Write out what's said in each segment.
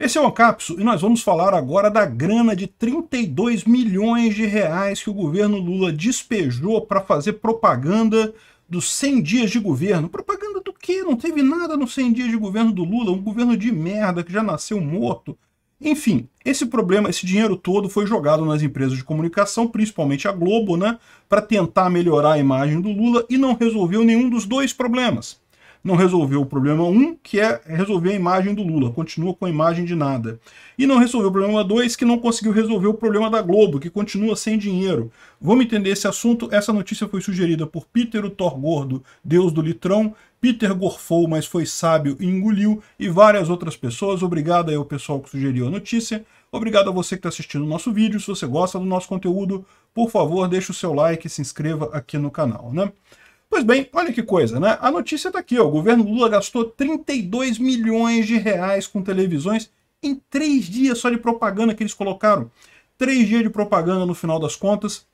Esse é o Ancapso e nós vamos falar agora da grana de 32 milhões de reais que o governo Lula despejou para fazer propaganda dos 100 dias de governo. Propaganda do quê? Não teve nada nos 100 dias de governo do Lula, um governo de merda que já nasceu morto. Enfim, esse problema, esse dinheiro todo foi jogado nas empresas de comunicação, principalmente a Globo, né, para tentar melhorar a imagem do Lula e não resolveu nenhum dos dois problemas não resolveu o problema 1, um, que é resolver a imagem do Lula, continua com a imagem de nada. E não resolveu o problema 2, que não conseguiu resolver o problema da Globo, que continua sem dinheiro. Vamos entender esse assunto? Essa notícia foi sugerida por Peter o Thor Gordo, deus do litrão, Peter gorfou, mas foi sábio e engoliu, e várias outras pessoas. Obrigado aí ao pessoal que sugeriu a notícia. Obrigado a você que está assistindo o nosso vídeo. Se você gosta do nosso conteúdo, por favor, deixe o seu like e se inscreva aqui no canal. Né? Pois bem, olha que coisa, né? A notícia está aqui, ó. O governo Lula gastou 32 milhões de reais com televisões em três dias só de propaganda que eles colocaram. Três dias de propaganda no final das contas.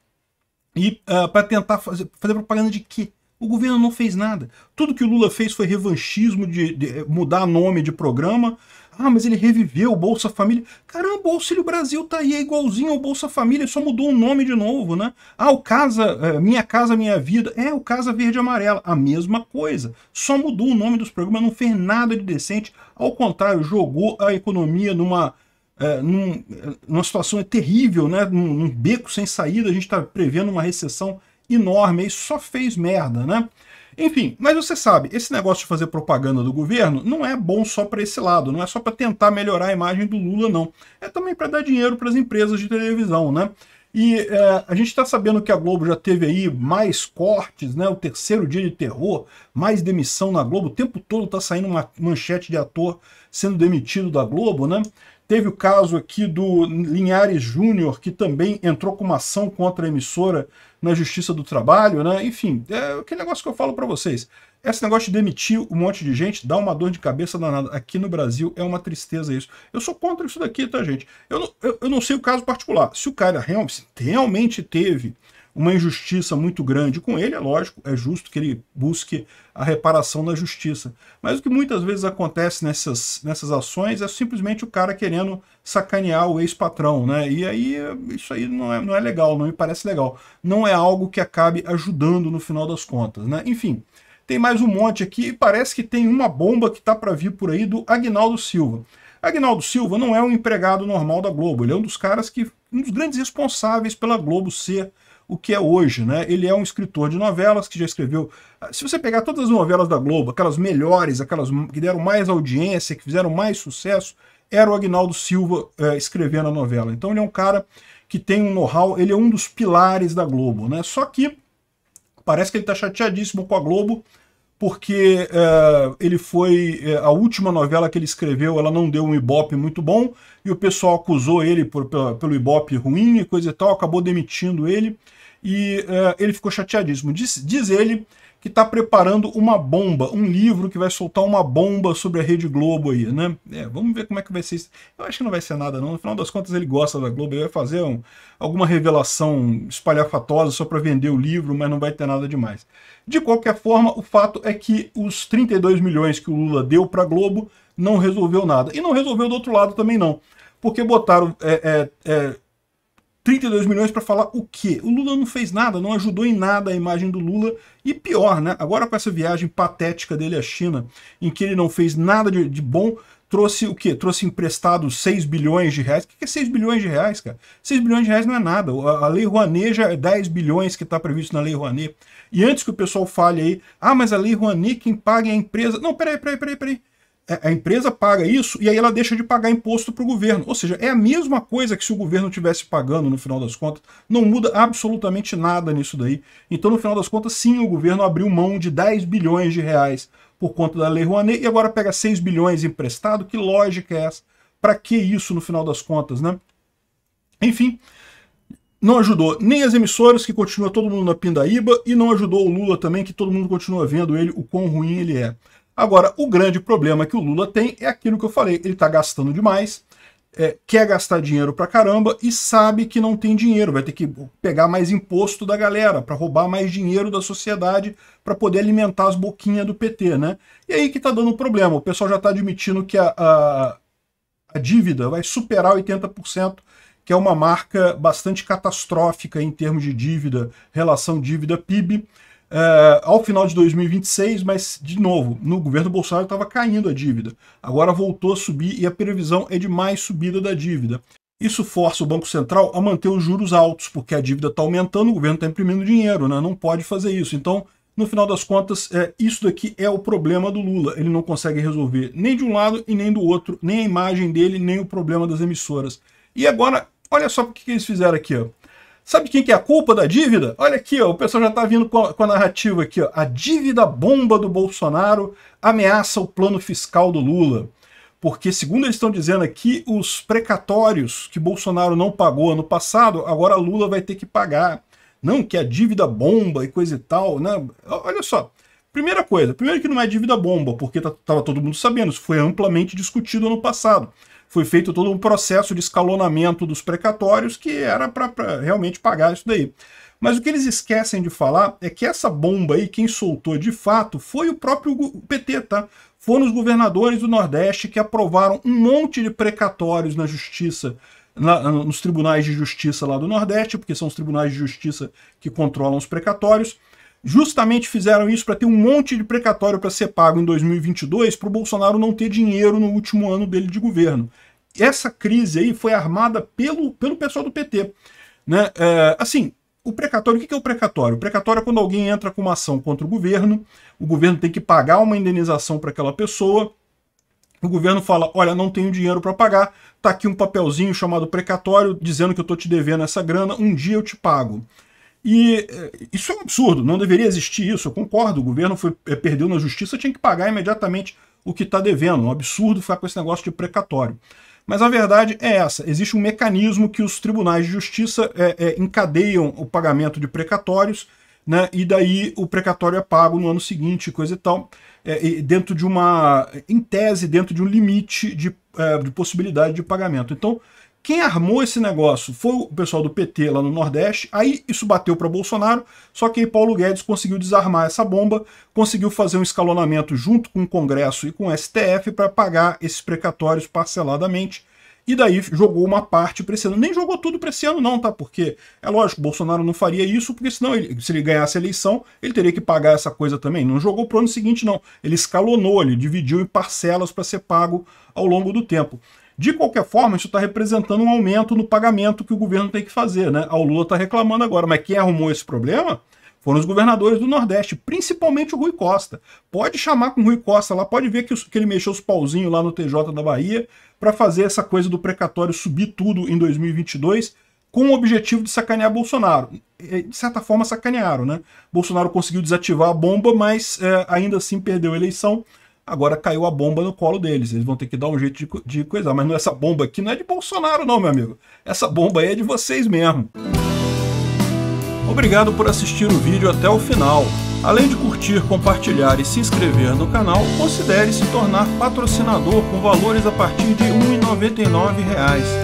E uh, ah, para tentar fazer, fazer propaganda de quê? O governo não fez nada. Tudo que o Lula fez foi revanchismo de, de eh, mudar nome de programa. Ah, mas ele reviveu o Bolsa Família. Caramba, o Auxílio Brasil tá aí, é igualzinho ao Bolsa Família, só mudou o nome de novo, né? Ah, o Casa, eh, Minha Casa Minha Vida, é o Casa Verde e Amarela, a mesma coisa. Só mudou o nome dos programas, não fez nada de decente. Ao contrário, jogou a economia numa, é, num, numa situação terrível, né? Num, num beco sem saída, a gente está prevendo uma recessão enorme, aí só fez merda, né? Enfim, mas você sabe, esse negócio de fazer propaganda do governo não é bom só para esse lado, não é só para tentar melhorar a imagem do Lula, não. É também para dar dinheiro para as empresas de televisão, né? E é, a gente está sabendo que a Globo já teve aí mais cortes, né? O terceiro dia de terror, mais demissão na Globo. O tempo todo está saindo uma manchete de ator sendo demitido da Globo, né? Teve o caso aqui do Linhares Júnior, que também entrou com uma ação contra a emissora na Justiça do Trabalho, né? Enfim, é aquele negócio que eu falo para vocês. Esse negócio de demitir um monte de gente dá uma dor de cabeça danada. Aqui no Brasil é uma tristeza isso. Eu sou contra isso daqui, tá, gente? Eu não, eu, eu não sei o caso particular. Se o cara realmente, realmente teve uma injustiça muito grande com ele, é lógico, é justo que ele busque a reparação da justiça. Mas o que muitas vezes acontece nessas, nessas ações é simplesmente o cara querendo sacanear o ex-patrão, né? E aí isso aí não é, não é legal, não me parece legal. Não é algo que acabe ajudando no final das contas, né? Enfim, tem mais um monte aqui e parece que tem uma bomba que tá para vir por aí do Agnaldo Silva. Agnaldo Silva não é um empregado normal da Globo, ele é um dos caras que um dos grandes responsáveis pela Globo ser o que é hoje. Né? Ele é um escritor de novelas que já escreveu. Ah, se você pegar todas as novelas da Globo, aquelas melhores, aquelas que deram mais audiência, que fizeram mais sucesso, era o Agnaldo Silva eh, escrevendo a novela. Então ele é um cara que tem um know-how, ele é um dos pilares da Globo. Né? Só que parece que ele está chateadíssimo com a Globo, porque eh, ele foi. Eh, a última novela que ele escreveu, ela não deu um Ibope muito bom, e o pessoal acusou ele por, pelo Ibope ruim e coisa e tal, acabou demitindo ele e uh, ele ficou chateadíssimo. Diz, diz ele que está preparando uma bomba, um livro que vai soltar uma bomba sobre a Rede Globo aí, né? É, vamos ver como é que vai ser isso. Eu acho que não vai ser nada não, no final das contas ele gosta da Globo, ele vai fazer um, alguma revelação espalhafatosa só para vender o livro, mas não vai ter nada demais. De qualquer forma, o fato é que os 32 milhões que o Lula deu para a Globo não resolveu nada. E não resolveu do outro lado também não, porque botaram... É, é, é 32 milhões para falar o quê? O Lula não fez nada, não ajudou em nada a imagem do Lula. E pior, né? Agora com essa viagem patética dele à China, em que ele não fez nada de, de bom, trouxe o quê? Trouxe emprestado 6 bilhões de reais. O que é 6 bilhões de reais, cara? 6 bilhões de reais não é nada. A, a Lei Rouanet já é 10 bilhões que está previsto na Lei Rouanet. E antes que o pessoal fale aí, ah, mas a Lei Rouanet quem paga é a empresa. Não, peraí, peraí, peraí, peraí. É, a empresa paga isso e aí ela deixa de pagar imposto para o governo. Ou seja, é a mesma coisa que se o governo tivesse pagando no final das contas. Não muda absolutamente nada nisso daí. Então, no final das contas, sim, o governo abriu mão de 10 bilhões de reais por conta da Lei Rouanet e agora pega 6 bilhões emprestado. Que lógica é essa? Para que isso no final das contas, né? Enfim, não ajudou nem as emissoras, que continua todo mundo na pindaíba, e não ajudou o Lula também, que todo mundo continua vendo ele, o quão ruim ele é. Agora, o grande problema que o Lula tem é aquilo que eu falei, ele está gastando demais, é, quer gastar dinheiro pra caramba e sabe que não tem dinheiro, vai ter que pegar mais imposto da galera para roubar mais dinheiro da sociedade para poder alimentar as boquinhas do PT, né? E aí que tá dando problema, o pessoal já tá admitindo que a, a, a dívida vai superar 80%, que é uma marca bastante catastrófica em termos de dívida, relação dívida-PIB, é, ao final de 2026, mas, de novo, no governo Bolsonaro estava caindo a dívida. Agora voltou a subir e a previsão é de mais subida da dívida. Isso força o Banco Central a manter os juros altos, porque a dívida está aumentando, o governo está imprimindo dinheiro, né? não pode fazer isso. Então, no final das contas, é, isso daqui é o problema do Lula. Ele não consegue resolver nem de um lado e nem do outro, nem a imagem dele, nem o problema das emissoras. E agora, olha só o que eles fizeram aqui. Ó. Sabe quem que é a culpa da dívida? Olha aqui, ó, o pessoal já está vindo com a, com a, narrativa aqui. Ó. A dívida bomba do Bolsonaro ameaça o plano fiscal do Lula. Porque, segundo eles estão dizendo aqui, os precatórios que Bolsonaro não pagou ano passado, agora Lula vai ter que pagar. Não que a dívida bomba e coisa e tal. Né? Olha só, primeira coisa, primeiro que não é dívida bomba, porque estava tá, todo mundo sabendo, isso foi amplamente discutido ano passado foi feito todo um processo de escalonamento dos precatórios que era para realmente pagar isso daí. Mas o que eles esquecem de falar é que essa bomba aí, quem soltou de fato, foi o próprio PT, tá? Foram os governadores do Nordeste que aprovaram um monte de precatórios na justiça, na, nos tribunais de justiça lá do Nordeste, porque são os tribunais de justiça que controlam os precatórios justamente fizeram isso para ter um monte de precatório para ser pago em 2022 para o Bolsonaro não ter dinheiro no último ano dele de governo. Essa crise aí foi armada pelo, pelo pessoal do PT. Né? É, assim, o precatório, o que é o precatório? O precatório é quando alguém entra com uma ação contra o governo, o governo tem que pagar uma indenização para aquela pessoa, o governo fala, olha, não tenho dinheiro para pagar, tá aqui um papelzinho chamado precatório dizendo que eu tô te devendo essa grana, um dia eu te pago. E eh, isso é um absurdo, não deveria existir isso, eu concordo, o governo foi, eh, perdeu na justiça, tinha que pagar imediatamente o que está devendo, um absurdo ficar com esse negócio de precatório. Mas a verdade é essa, existe um mecanismo que os tribunais de justiça é, é, encadeiam o pagamento de precatórios, né, e daí o precatório é pago no ano seguinte, coisa e tal, é, e dentro de uma, em tese, dentro de um limite de, de possibilidade de pagamento. Então, quem armou esse negócio foi o pessoal do PT lá no Nordeste, aí isso bateu para Bolsonaro, só que aí Paulo Guedes conseguiu desarmar essa bomba, conseguiu fazer um escalonamento junto com o Congresso e com o STF para pagar esses precatórios parceladamente, e daí jogou uma parte para esse ano. Nem jogou tudo para esse ano não, tá? Porque, é lógico, Bolsonaro não faria isso, porque senão, ele, se ele ganhasse a eleição, ele teria que pagar essa coisa também. Não jogou pro ano seguinte, não. Ele escalonou, ele dividiu em parcelas para ser pago ao longo do tempo. De qualquer forma, isso está representando um aumento no pagamento que o governo tem que fazer. Né? Ah, o Lula está reclamando agora, mas quem arrumou esse problema foram os governadores do Nordeste, principalmente o Rui Costa. Pode chamar com o Rui Costa lá, pode ver que, que ele mexeu os pauzinhos lá no TJ da Bahia para fazer essa coisa do precatório subir tudo em 2022 com o objetivo de sacanear Bolsonaro. De certa forma, sacanearam, né? Bolsonaro conseguiu desativar a bomba, mas é, ainda assim perdeu a eleição. Agora caiu a bomba no colo deles. Eles vão ter que dar um jeito de, de coisar. Mas não, essa bomba aqui não é de Bolsonaro, não, meu amigo. Essa bomba aí é de vocês mesmo. Obrigado por assistir o vídeo até o final. Além de curtir, compartilhar e se inscrever no canal, considere se tornar patrocinador com valores a partir de R$ 1,99